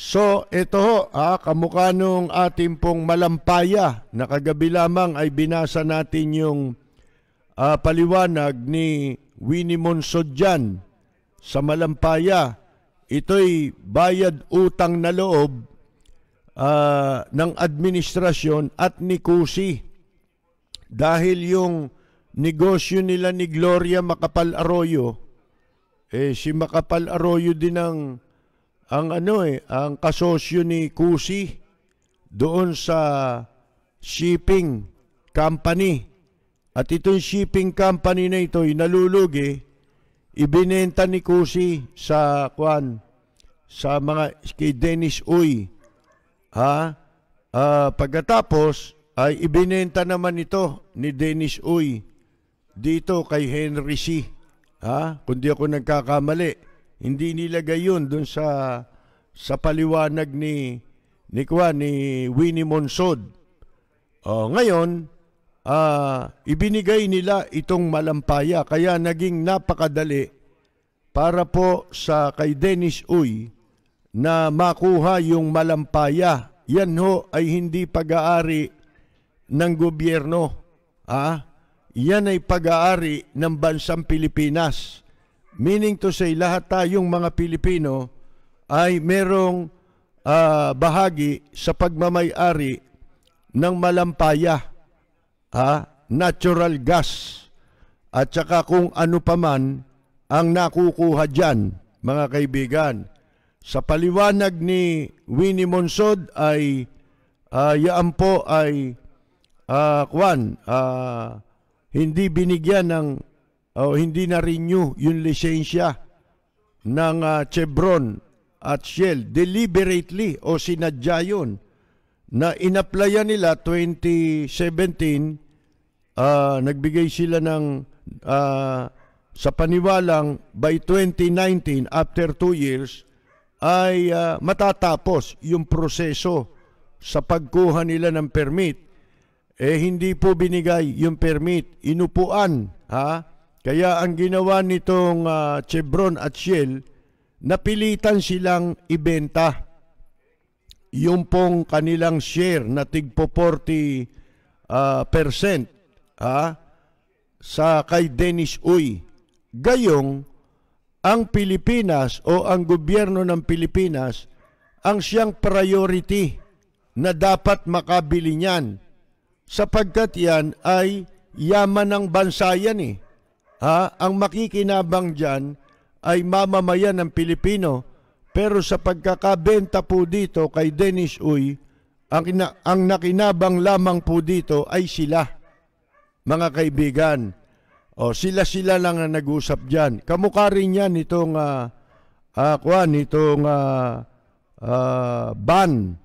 So, ito ho, ah, kamukha nung ating pong malampaya na kagabi lamang ay binasa natin yung ah, paliwanag ni Winnie Monsodjan sa malampaya. Ito'y bayad utang na loob ah, ng administrasyon at ni Kusi dahil yung negosyo nila ni Gloria Macapal Arroyo, eh, si Macapal Arroyo din ang ang ano eh, ang kasosyo ni Kusi doon sa shipping company. At itong shipping company na ito ay nalulugi, ibinenta ni Kusi sa kwan sa mga kay Dennis Uy. Ha? Uh, pagkatapos ay ibinenta naman ito ni Dennis Uy dito kay Henry C. Ha? Kundi ako nagkakamali hindi nilagay yun dun sa sa paliwanag ni ni Kwa, ni Winnie Monsod. Oh, ngayon, uh, ibinigay nila itong malampaya kaya naging napakadali para po sa kay Dennis Uy na makuha yung malampaya. Yan ho ay hindi pag-aari ng gobyerno. Ah, yan ay pag-aari ng bansang Pilipinas. Meaning to say, lahat tayong mga Pilipino ay merong uh, bahagi sa pagmamayari ng malampaya, ha? natural gas, at saka kung ano paman ang nakukuha dyan, mga kaibigan. Sa paliwanag ni Winnie Monsod ay uh, yaan po ay uh, ah, kwan, uh, hindi binigyan ng oh, hindi na renew yung lisensya ng uh, Chevron at Shell deliberately o sinadya yun na inapplyan nila 2017 uh, ah, nagbigay sila ng uh, sa paniwalang by 2019 after 2 years ay uh, matatapos yung proseso sa pagkuha nila ng permit eh hindi po binigay yung permit inupuan ha kaya ang ginawa nitong uh, Chevron at Shell, napilitan silang ibenta yung pong kanilang share na tigpo 40 uh, ah, percent ha, sa kay Dennis Uy. Gayong ang Pilipinas o ang gobyerno ng Pilipinas ang siyang priority na dapat makabili niyan sapagkat yan ay yaman ng bansa yan eh. Ha? Ang makikinabang dyan ay mamamayan ng Pilipino. Pero sa pagkakabenta po dito kay Dennis Uy, ang, na, ang nakinabang lamang po dito ay sila, mga kaibigan. O sila-sila lang ang nag-usap dyan. Kamukha rin yan itong, uh, ah, uh, ah, kwan, itong uh, uh, ban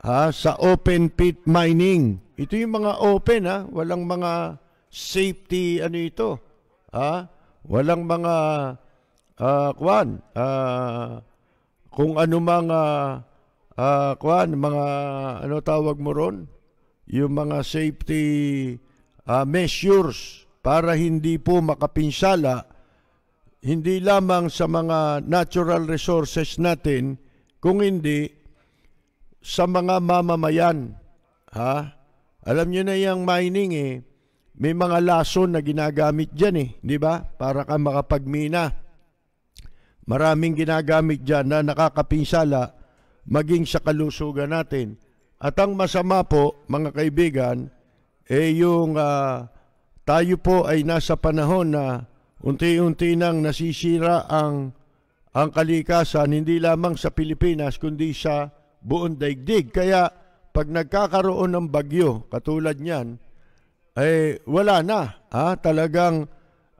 ha, sa open pit mining. Ito yung mga open, ha? walang mga safety, ano ito, Ha? Walang mga uh, kwan, uh, kung ano mga uh, kwan, mga ano tawag mo ron, yung mga safety uh, measures para hindi po makapinsala hindi lamang sa mga natural resources natin, kung hindi sa mga mamamayan. Ha? Alam niyo na yung mining eh, may mga lason na ginagamit dyan eh, di ba? Para ka makapagmina. Maraming ginagamit dyan na nakakapinsala maging sa kalusugan natin. At ang masama po, mga kaibigan, eh yung uh, tayo po ay nasa panahon na unti-unti nang nasisira ang ang kalikasan hindi lamang sa Pilipinas kundi sa buong daigdig. Kaya pag nagkakaroon ng bagyo katulad niyan, eh wala na. Ha? Talagang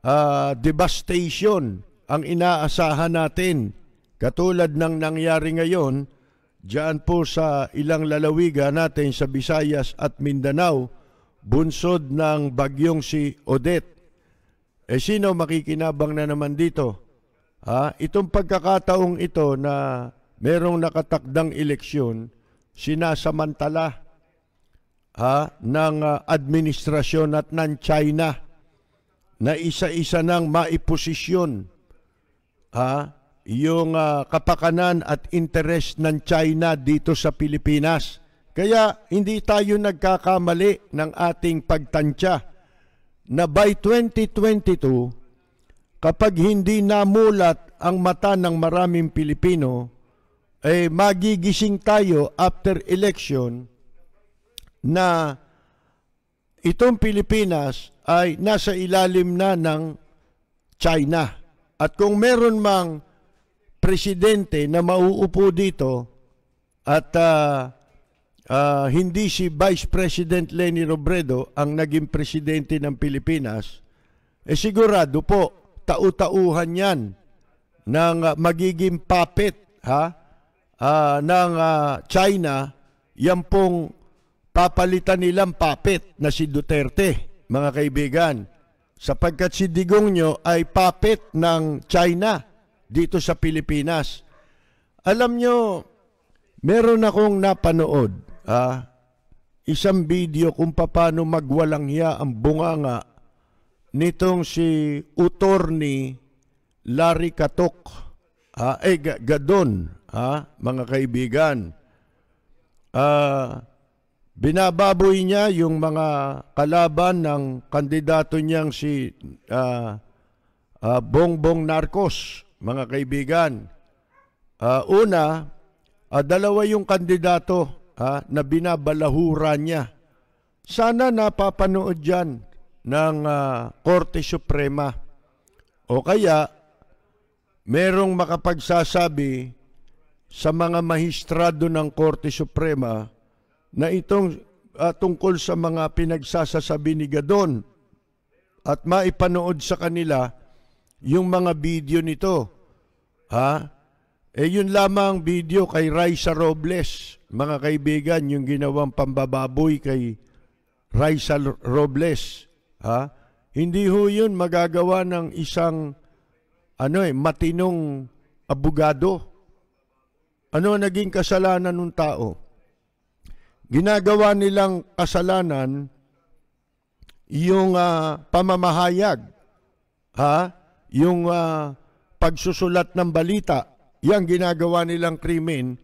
uh, devastation ang inaasahan natin. Katulad ng nangyari ngayon, Diyan po sa ilang lalawigan natin sa Visayas at Mindanao, bunsod ng bagyong si Odette. Eh sino makikinabang na naman dito? Ha? Itong pagkakataong ito na merong nakatakdang eleksyon, sinasamantala ha, ng uh, administrasyon at ng China na isa-isa nang maiposisyon ha, yung uh, kapakanan at interes ng China dito sa Pilipinas. Kaya hindi tayo nagkakamali ng ating pagtantya na by 2022, kapag hindi namulat ang mata ng maraming Pilipino, eh magigising tayo after election na itong Pilipinas ay nasa ilalim na ng China. At kung meron mang presidente na mauupo dito at uh, uh, hindi si Vice President Leni Robredo ang naging presidente ng Pilipinas, eh sigurado po, tau-tauhan yan ng uh, magiging puppet ha, uh, ng uh, China, yan pong papalitan nilang papit na si Duterte, mga kaibigan. Sapagkat si Digong nyo ay papit ng China dito sa Pilipinas. Alam nyo, meron akong napanood, ah, isang video kung paano magwalang hiya ang bunganga nitong si Utorni Larry Katok, ah, eh, Gadon, ah, mga kaibigan. Ah, Binababoy niya yung mga kalaban ng kandidato niyang si uh, uh, Bongbong Narcos, mga kaibigan. Uh, una, uh, dalawa yung kandidato uh, na binabalahura niya. Sana napapanood yan ng uh, Korte Suprema. O kaya, merong makapagsasabi sa mga mahistrado ng Korte Suprema na itong uh, tungkol sa mga pinagsasasabi ni Gadon at maipanood sa kanila yung mga video nito. Ha? Eh yun lamang video kay Raisa Robles, mga kaibigan, yung ginawang pambababoy kay Raisa Robles. Ha? Hindi ho yun magagawa ng isang ano eh, matinong abogado. Ano naging kasalanan ng tao? ginagawa nilang kasalanan yung uh, pamamahayag, ha? yung uh, pagsusulat ng balita, yang ginagawa nilang krimen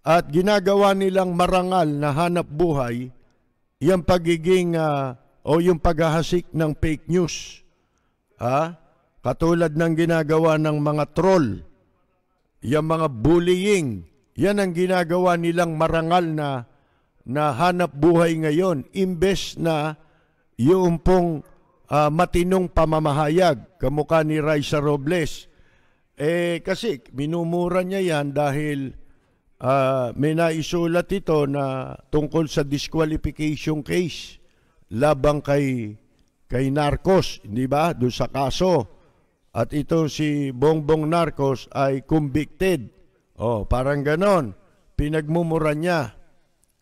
at ginagawa nilang marangal na hanap buhay, yung pagiging uh, o yung paghahasik ng fake news. Ha? Katulad ng ginagawa ng mga troll, yung mga bullying, yan ang ginagawa nilang marangal na na hanap buhay ngayon imbes na yung pong uh, matinong pamamahayag kamukha ni Raisa Robles. Eh kasi minumura niya yan dahil uh, may naisulat ito na tungkol sa disqualification case labang kay kay Narcos, di ba? Doon sa kaso. At ito si Bongbong Narcos ay convicted. Oh, parang ganon. Pinagmumura niya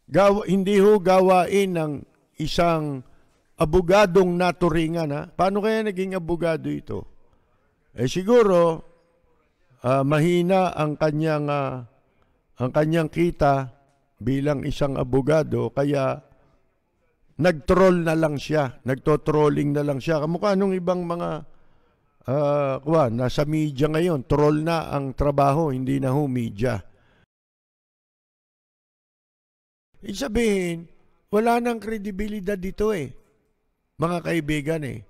Gaw, hindi ho gawain ng isang abogadong naturingan. Ha? Paano kaya naging abogado ito? Eh siguro, uh, mahina ang kanyang, uh, ang kanyang kita bilang isang abogado, kaya nag-troll na lang siya, nagto-trolling na lang siya. Kamukha nung ibang mga uh, kuha, nasa media ngayon, troll na ang trabaho, hindi na ho media. Ibig sabihin, wala nang kredibilidad dito eh, mga kaibigan eh.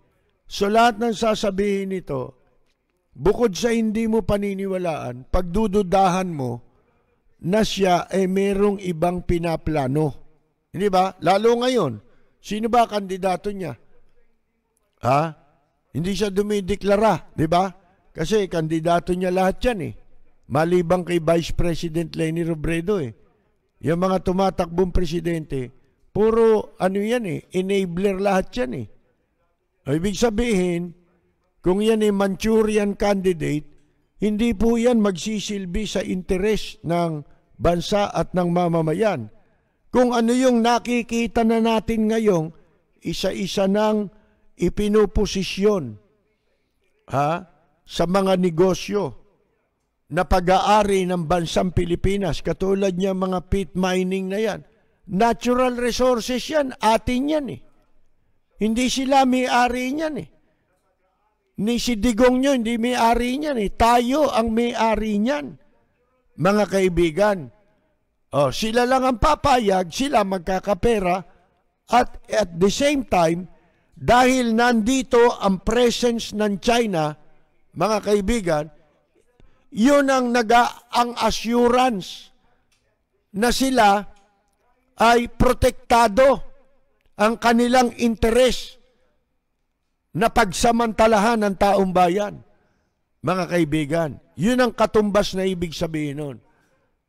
So lahat ng sasabihin nito, bukod sa hindi mo paniniwalaan, pagdududahan mo na siya ay eh, merong ibang pinaplano. Hindi ba? Lalo ngayon, sino ba kandidato niya? Ha? Hindi siya dumideklara, di ba? Kasi kandidato niya lahat yan eh. Maliban kay Vice President Lenny Robredo eh. Yung mga tumatakbong presidente, puro ano yan eh, enabler lahat yan eh. O, ibig sabihin, kung yan ay Manchurian candidate, hindi po yan magsisilbi sa interes ng bansa at ng mamamayan. Kung ano yung nakikita na natin ngayong, isa-isa ng ipinuposisyon ha, sa mga negosyo na pag-aari ng bansang Pilipinas, katulad niya mga pit mining na yan, natural resources yan, atin yan eh. Hindi sila may-ari niyan eh. Ni si Digong nyo, hindi may-ari niyan eh. Tayo ang may-ari niyan, mga kaibigan. Oh, sila lang ang papayag, sila magkakapera, at at the same time, dahil nandito ang presence ng China, mga kaibigan, yun ang naga ang assurance na sila ay protektado ang kanilang interes na pagsamantalahan ng taong bayan. Mga kaibigan, yun ang katumbas na ibig sabihin nun.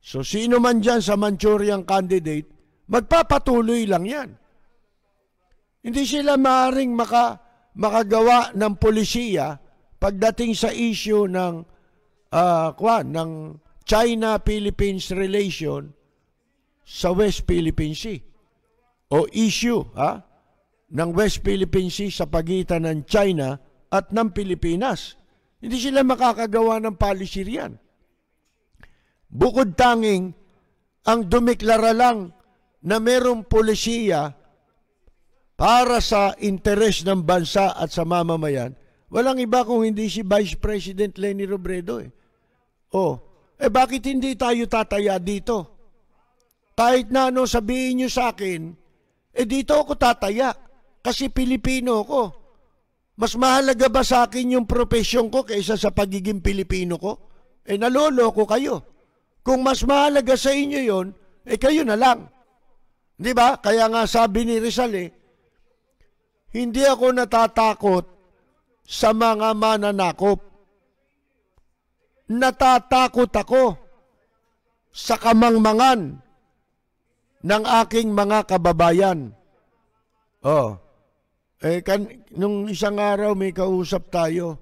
So sino man dyan sa Manchurian candidate, magpapatuloy lang yan. Hindi sila maaring maka, makagawa ng polisiya pagdating sa issue ng uh, ah, kwa, ng China-Philippines relation sa West Philippine Sea o issue ha, ng West Philippine Sea sa pagitan ng China at ng Pilipinas. Hindi sila makakagawa ng policy riyan. Bukod tanging, ang dumiklara lang na merong polisiya para sa interes ng bansa at sa mamamayan, walang iba kung hindi si Vice President Lenny Robredo eh. Oh, eh bakit hindi tayo tataya dito? Kahit na ano sabihin niyo sa akin, eh dito ako tataya kasi Pilipino ko. Mas mahalaga ba sa akin yung profesyon ko kaysa sa pagiging Pilipino ko? Eh naloloko kayo. Kung mas mahalaga sa inyo yon, eh kayo na lang. Di ba? Kaya nga sabi ni Rizal eh, hindi ako natatakot sa mga mananakop natatakot ako sa kamangmangan ng aking mga kababayan. Oh. Eh, kan, nung isang araw may kausap tayo,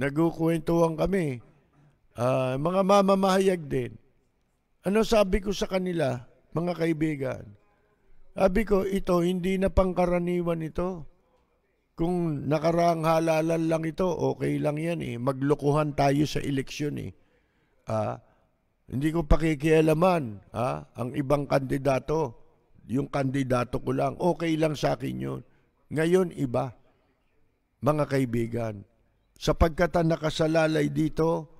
nagkukwentuhan kami, uh, mga mamamahayag din. Ano sabi ko sa kanila, mga kaibigan? Sabi ko, ito, hindi na pangkaraniwan ito. Kung nakaraang halalan lang ito, okay lang yan eh. Maglokohan tayo sa eleksyon eh. Ah, hindi ko pakikialaman ah, ang ibang kandidato. Yung kandidato ko lang, okay lang sa akin yun. Ngayon, iba. Mga kaibigan, sapagkat ang nakasalalay dito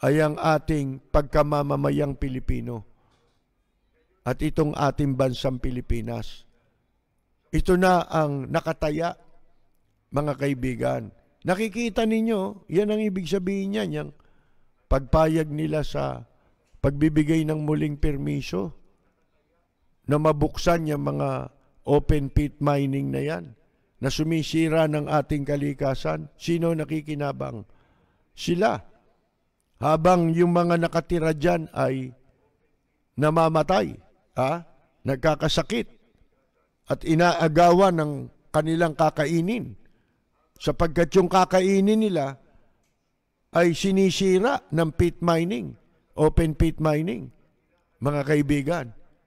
ay ang ating pagkamamamayang Pilipino at itong ating bansang Pilipinas. Ito na ang nakataya mga kaibigan. Nakikita ninyo, yan ang ibig sabihin niyan, yung pagpayag nila sa pagbibigay ng muling permiso na mabuksan yung mga open pit mining na yan, na sumisira ng ating kalikasan. Sino nakikinabang? Sila. Habang yung mga nakatira dyan ay namamatay, ha? nagkakasakit, at inaagawan ng kanilang kakainin sapagkat yung kakainin nila ay sinisira ng pit mining, open pit mining, mga kaibigan.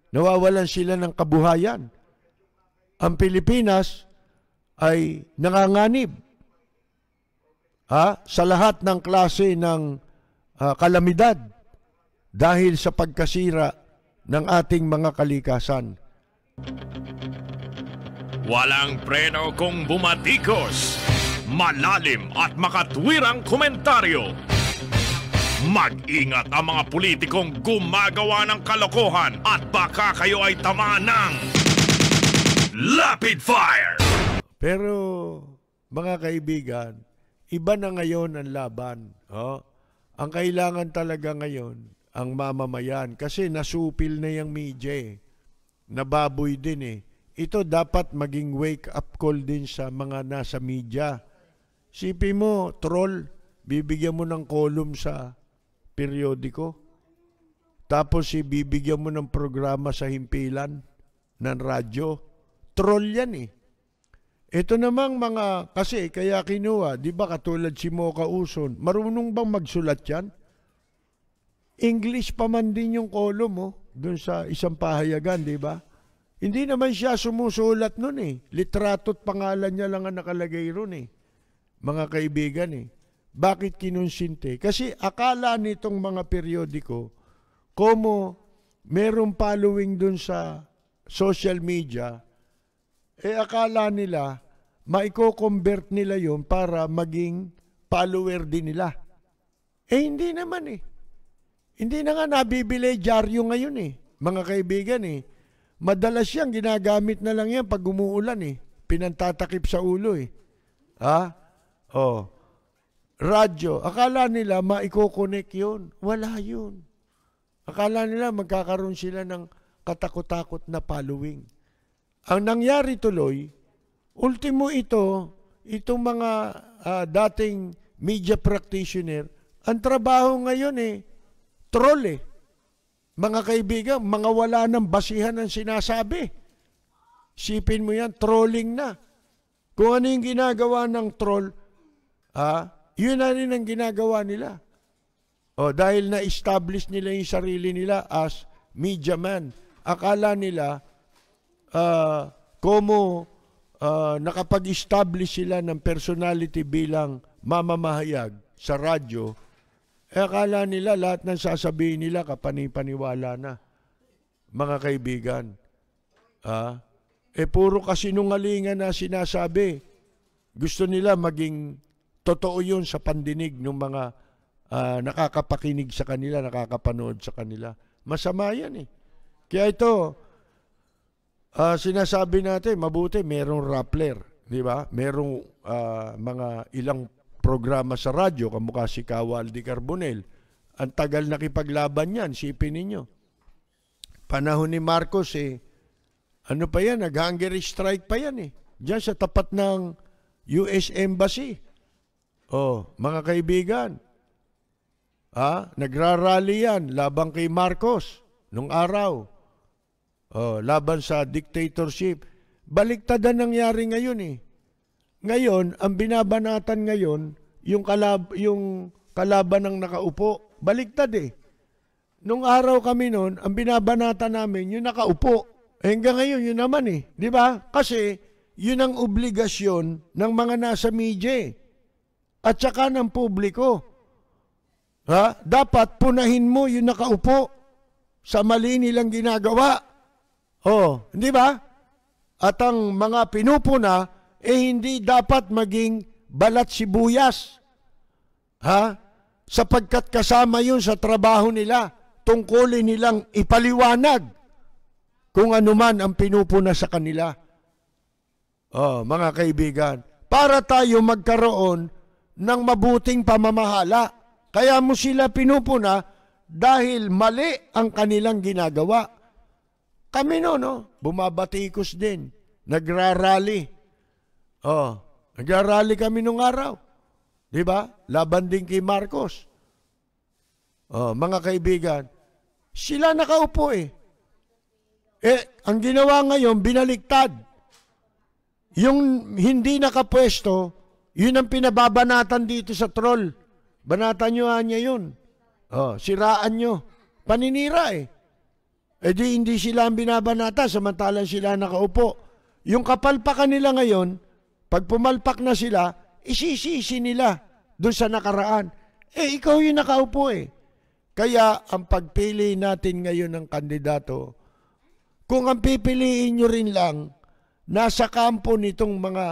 Nawawalan sila ng kabuhayan. Ang Pilipinas ay nanganganib ha, sa lahat ng klase ng uh, kalamidad dahil sa pagkasira ng ating mga kalikasan. Walang preno kung bumatikos malalim at makatwirang komentaryo. Mag-ingat ang mga politikong gumagawa ng kalokohan at baka kayo ay tamaan ng Lapid Fire! Pero mga kaibigan, iba na ngayon ang laban. Oh? Ang kailangan talaga ngayon, ang mamamayan. Kasi nasupil na yung media eh. Nababoy din eh. Ito dapat maging wake-up call din sa mga nasa media. Sipi mo, troll, bibigyan mo ng column sa periodiko. Tapos bibigyan mo ng programa sa himpilan ng radyo. Troll yan eh. Ito namang mga, kasi kaya kinuha, di ba katulad si Mocha Uson, marunong bang magsulat yan? English pa man din yung kolom mo, oh, dun sa isang pahayagan, di ba? Hindi naman siya sumusulat nun eh. Litrato't pangalan niya lang ang nakalagay ron eh mga kaibigan eh. Bakit kinunsinte? Kasi akala nitong mga periodiko, como merong following dun sa social media, eh akala nila, maiko-convert nila yon para maging follower din nila. Eh hindi naman eh. Hindi na nga nabibili dyaryo ngayon eh. Mga kaibigan eh. Madalas yan, ginagamit na lang yan pag umuulan eh. Pinantatakip sa ulo eh. Ha? Oh. Radyo. Akala nila maiko-connect yun. Wala yun. Akala nila magkakaroon sila ng katakot-takot na following. Ang nangyari tuloy, ultimo ito, itong mga uh, dating media practitioner, ang trabaho ngayon eh, troll eh. Mga kaibigan, mga wala ng basihan ng sinasabi. Sipin mo yan, trolling na. Kung ano yung ginagawa ng troll, Ha? Yun na rin ang ginagawa nila. O, dahil na-establish nila yung sarili nila as media man. Akala nila, uh, como uh, nakapag-establish sila ng personality bilang mamamahayag sa radyo, eh, akala nila lahat ng sasabihin nila kapanipaniwala na. Mga kaibigan. Ah, eh puro kasinungalingan na sinasabi. Gusto nila maging Totoo yun sa pandinig ng mga uh, nakakapakinig sa kanila, nakakapanood sa kanila. Masama yan eh. Kaya ito, uh, sinasabi natin, mabuti, merong rappler, di ba? Merong uh, mga ilang programa sa radyo, kamukha si Kawal Di Carbonell. Ang tagal nakipaglaban yan, sipin ninyo. Panahon ni Marcos eh, ano pa yan, nag-Hungary strike pa yan eh. Diyan sa tapat ng US Embassy. Oh, mga kaibigan, ah, nagrarally yan laban kay Marcos nung araw. Oh, laban sa dictatorship. Baliktadan nangyari ngayon eh. Ngayon, ang binabanatan ngayon, yung, kalab yung kalaban ng nakaupo, baliktad eh. Nung araw kami noon, ang binabanatan namin, yung nakaupo. Eh, hanggang ngayon, yun naman eh. Di ba? Kasi, yun ang obligasyon ng mga nasa media eh at saka ng publiko. Ha? Dapat punahin mo yung nakaupo sa mali nilang ginagawa. Oh, hindi ba? At ang mga pinupuna, eh hindi dapat maging balat sibuyas. Ha? Sapagkat kasama yun sa trabaho nila, tungkulin nilang ipaliwanag kung anuman ang pinupuna sa kanila. Oh, mga kaibigan, para tayo magkaroon ng mabuting pamamahala. Kaya mo sila pinupuna dahil mali ang kanilang ginagawa. Kami no, no? Bumabatikos din. Nagrarally. Oh, nagrarally kami nung araw. Di ba? Laban din kay Marcos. Oh, mga kaibigan, sila nakaupo eh. Eh, ang ginawa ngayon, binaliktad. Yung hindi nakapwesto, yun ang pinababanatan dito sa troll. Banatan nyo niya yun. Oh, siraan nyo. Paninira eh. E di hindi sila ang binabanata samantalang sila nakaupo. Yung kapalpakan nila ngayon, pag pumalpak na sila, isisisi nila doon sa nakaraan. Eh, ikaw yung nakaupo eh. Kaya ang pagpili natin ngayon ng kandidato, kung ang pipiliin nyo rin lang, nasa kampo nitong mga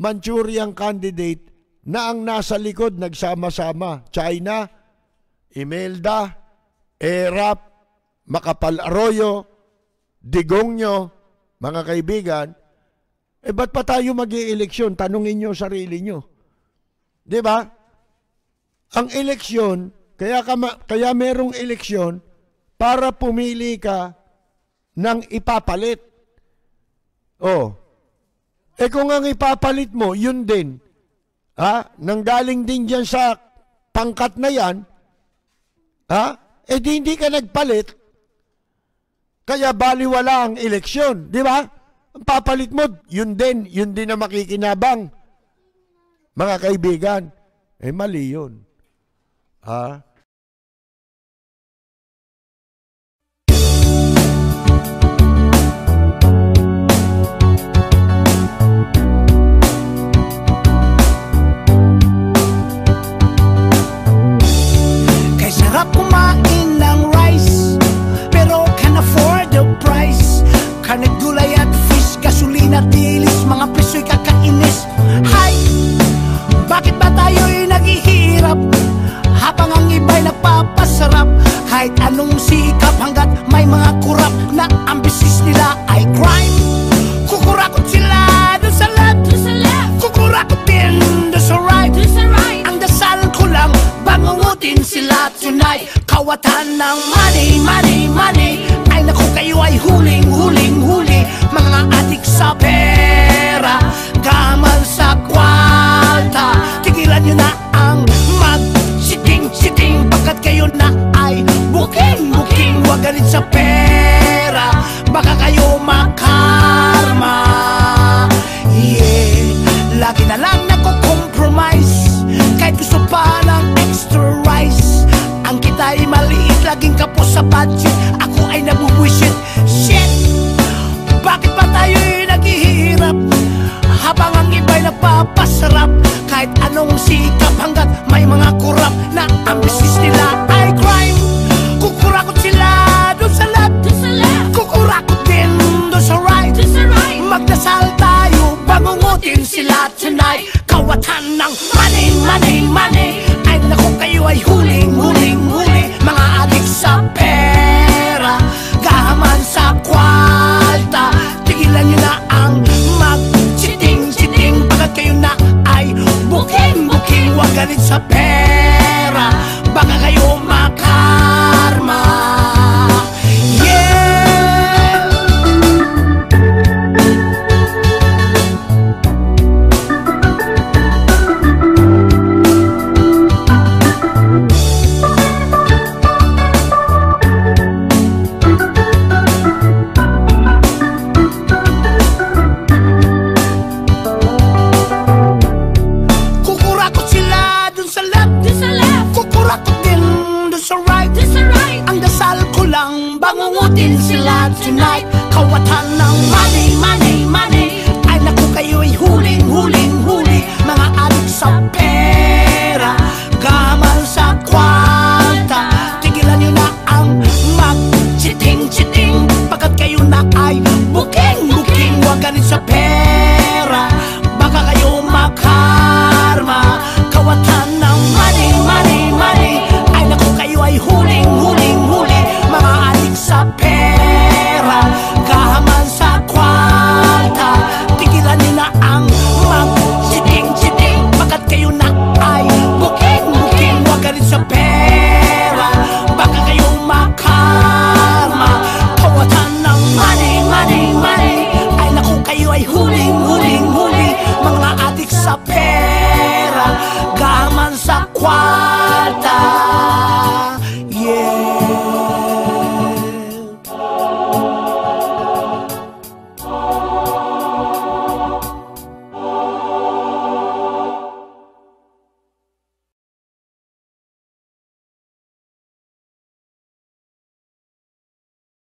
Manchurian candidate na ang nasa likod nagsama-sama. China, Imelda, Erap, Makapal Arroyo, Digongyo, mga kaibigan, eh ba't pa tayo mag eleksyon Tanungin nyo sarili nyo. Di ba? Ang eleksyon, kaya, ka kaya merong eleksyon para pumili ka ng ipapalit. Oh, eh kung ang ipapalit mo, yun din. Ha? Nang galing din dyan sa pangkat na yan, ha? Eh di hindi ka nagpalit, kaya baliwala ang eleksyon, di ba? Ang papalit mo, yun din, yun din na makikinabang. Mga kaibigan, eh mali yun. Ha? Nangungutin sila tonight Kawatan ng money, money, money Ay naku kayo ay huling, huling, huling Mga adik sa pera Gahaman sa kwarta Tigilan nyo na ang mag-chiting, chiting Pagkat kayo na ay buking, buking Huwag ganit sa pera